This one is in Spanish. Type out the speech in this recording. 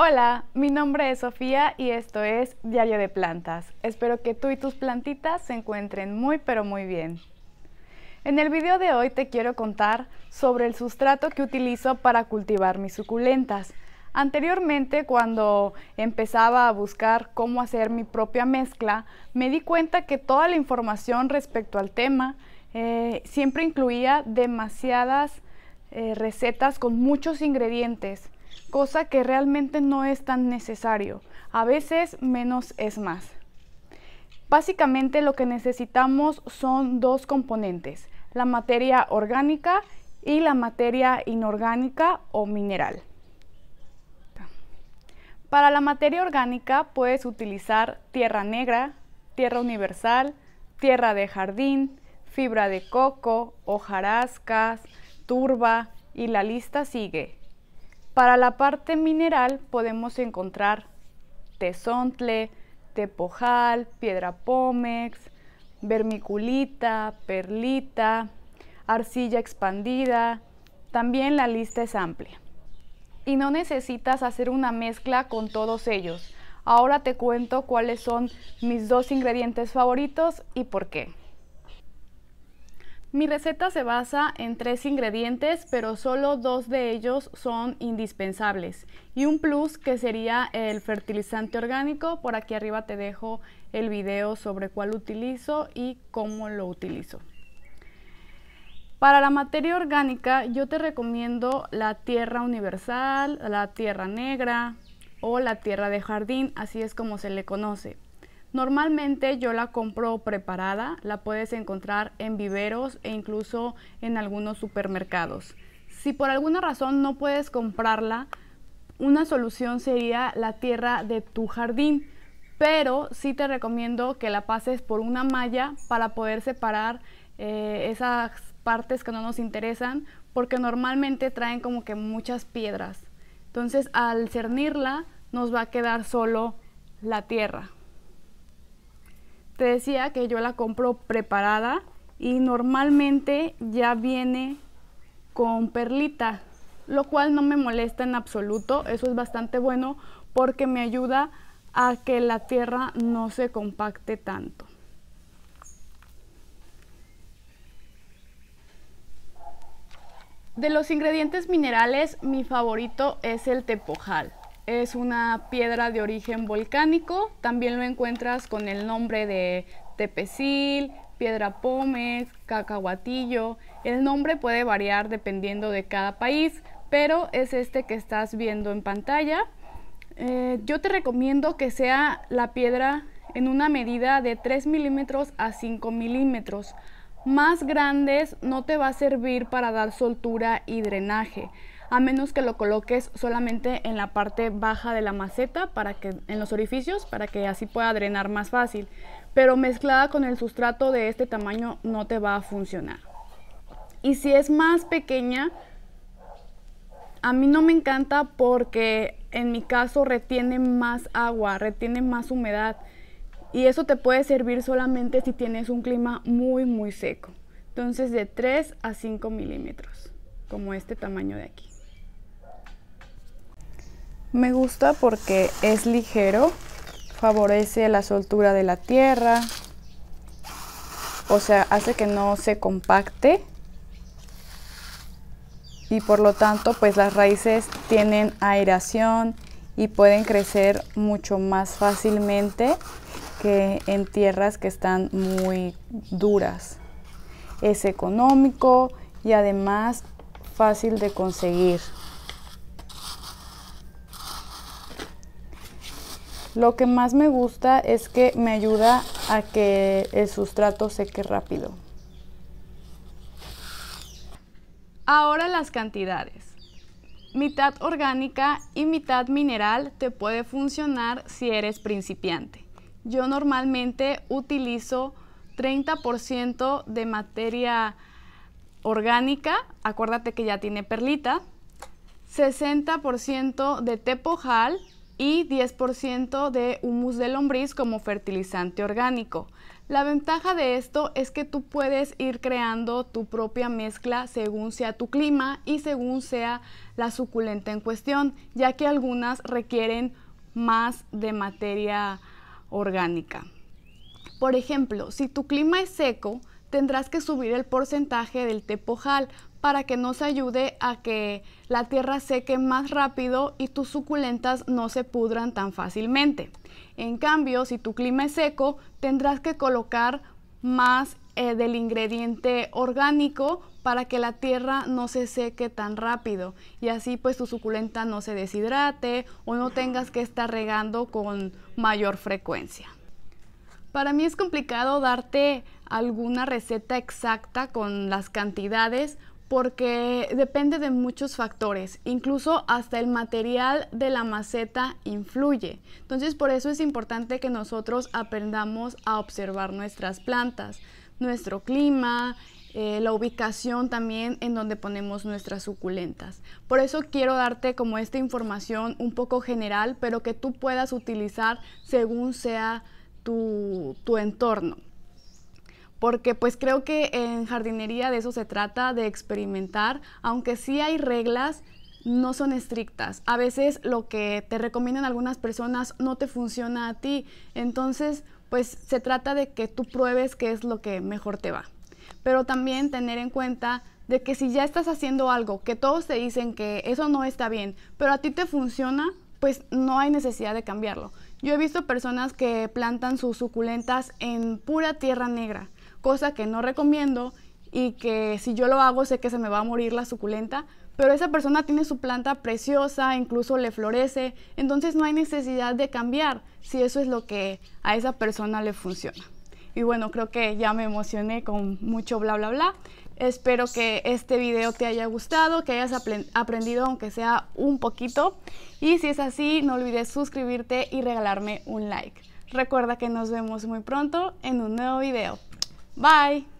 Hola, mi nombre es Sofía y esto es Diario de Plantas. Espero que tú y tus plantitas se encuentren muy pero muy bien. En el video de hoy te quiero contar sobre el sustrato que utilizo para cultivar mis suculentas. Anteriormente, cuando empezaba a buscar cómo hacer mi propia mezcla, me di cuenta que toda la información respecto al tema eh, siempre incluía demasiadas eh, recetas con muchos ingredientes cosa que realmente no es tan necesario. A veces menos es más. Básicamente lo que necesitamos son dos componentes, la materia orgánica y la materia inorgánica o mineral. Para la materia orgánica puedes utilizar tierra negra, tierra universal, tierra de jardín, fibra de coco, hojarascas, turba y la lista sigue. Para la parte mineral podemos encontrar tesontle, tepojal, piedra pómex, vermiculita, perlita, arcilla expandida. También la lista es amplia. Y no necesitas hacer una mezcla con todos ellos. Ahora te cuento cuáles son mis dos ingredientes favoritos y por qué. Mi receta se basa en tres ingredientes, pero solo dos de ellos son indispensables. Y un plus que sería el fertilizante orgánico. Por aquí arriba te dejo el video sobre cuál utilizo y cómo lo utilizo. Para la materia orgánica yo te recomiendo la tierra universal, la tierra negra o la tierra de jardín, así es como se le conoce. Normalmente yo la compro preparada, la puedes encontrar en viveros e incluso en algunos supermercados. Si por alguna razón no puedes comprarla, una solución sería la tierra de tu jardín, pero sí te recomiendo que la pases por una malla para poder separar eh, esas partes que no nos interesan, porque normalmente traen como que muchas piedras. Entonces al cernirla nos va a quedar solo la tierra. Te decía que yo la compro preparada y normalmente ya viene con perlita, lo cual no me molesta en absoluto. Eso es bastante bueno porque me ayuda a que la tierra no se compacte tanto. De los ingredientes minerales, mi favorito es el tepojal. Es una piedra de origen volcánico, también lo encuentras con el nombre de tepecil, piedra pómez, cacahuatillo. El nombre puede variar dependiendo de cada país, pero es este que estás viendo en pantalla. Eh, yo te recomiendo que sea la piedra en una medida de 3 milímetros a 5 milímetros. Más grandes no te va a servir para dar soltura y drenaje a menos que lo coloques solamente en la parte baja de la maceta, para que, en los orificios, para que así pueda drenar más fácil. Pero mezclada con el sustrato de este tamaño no te va a funcionar. Y si es más pequeña, a mí no me encanta porque en mi caso retiene más agua, retiene más humedad. Y eso te puede servir solamente si tienes un clima muy, muy seco. Entonces de 3 a 5 milímetros, como este tamaño de aquí. Me gusta porque es ligero, favorece la soltura de la tierra, o sea, hace que no se compacte y por lo tanto pues las raíces tienen aeración y pueden crecer mucho más fácilmente que en tierras que están muy duras. Es económico y además fácil de conseguir. Lo que más me gusta es que me ayuda a que el sustrato seque rápido. Ahora las cantidades. Mitad orgánica y mitad mineral te puede funcionar si eres principiante. Yo normalmente utilizo 30% de materia orgánica, acuérdate que ya tiene perlita, 60% de tepojal y 10% de humus de lombriz como fertilizante orgánico. La ventaja de esto es que tú puedes ir creando tu propia mezcla según sea tu clima y según sea la suculenta en cuestión, ya que algunas requieren más de materia orgánica. Por ejemplo, si tu clima es seco, tendrás que subir el porcentaje del tepojal para que nos ayude a que la tierra seque más rápido y tus suculentas no se pudran tan fácilmente. En cambio, si tu clima es seco, tendrás que colocar más eh, del ingrediente orgánico para que la tierra no se seque tan rápido y así pues tu suculenta no se deshidrate o no tengas que estar regando con mayor frecuencia. Para mí es complicado darte alguna receta exacta con las cantidades porque depende de muchos factores, incluso hasta el material de la maceta influye. Entonces por eso es importante que nosotros aprendamos a observar nuestras plantas, nuestro clima, eh, la ubicación también en donde ponemos nuestras suculentas. Por eso quiero darte como esta información un poco general, pero que tú puedas utilizar según sea tu, entorno. Porque pues creo que en jardinería de eso se trata, de experimentar, aunque sí hay reglas, no son estrictas. A veces lo que te recomiendan algunas personas no te funciona a ti. Entonces, pues se trata de que tú pruebes qué es lo que mejor te va. Pero también tener en cuenta de que si ya estás haciendo algo que todos te dicen que eso no está bien, pero a ti te funciona, pues no hay necesidad de cambiarlo. Yo he visto personas que plantan sus suculentas en pura tierra negra, cosa que no recomiendo y que si yo lo hago sé que se me va a morir la suculenta, pero esa persona tiene su planta preciosa, incluso le florece, entonces no hay necesidad de cambiar si eso es lo que a esa persona le funciona. Y bueno, creo que ya me emocioné con mucho bla, bla, bla. Espero que este video te haya gustado, que hayas aprendido aunque sea un poquito. Y si es así, no olvides suscribirte y regalarme un like. Recuerda que nos vemos muy pronto en un nuevo video. Bye.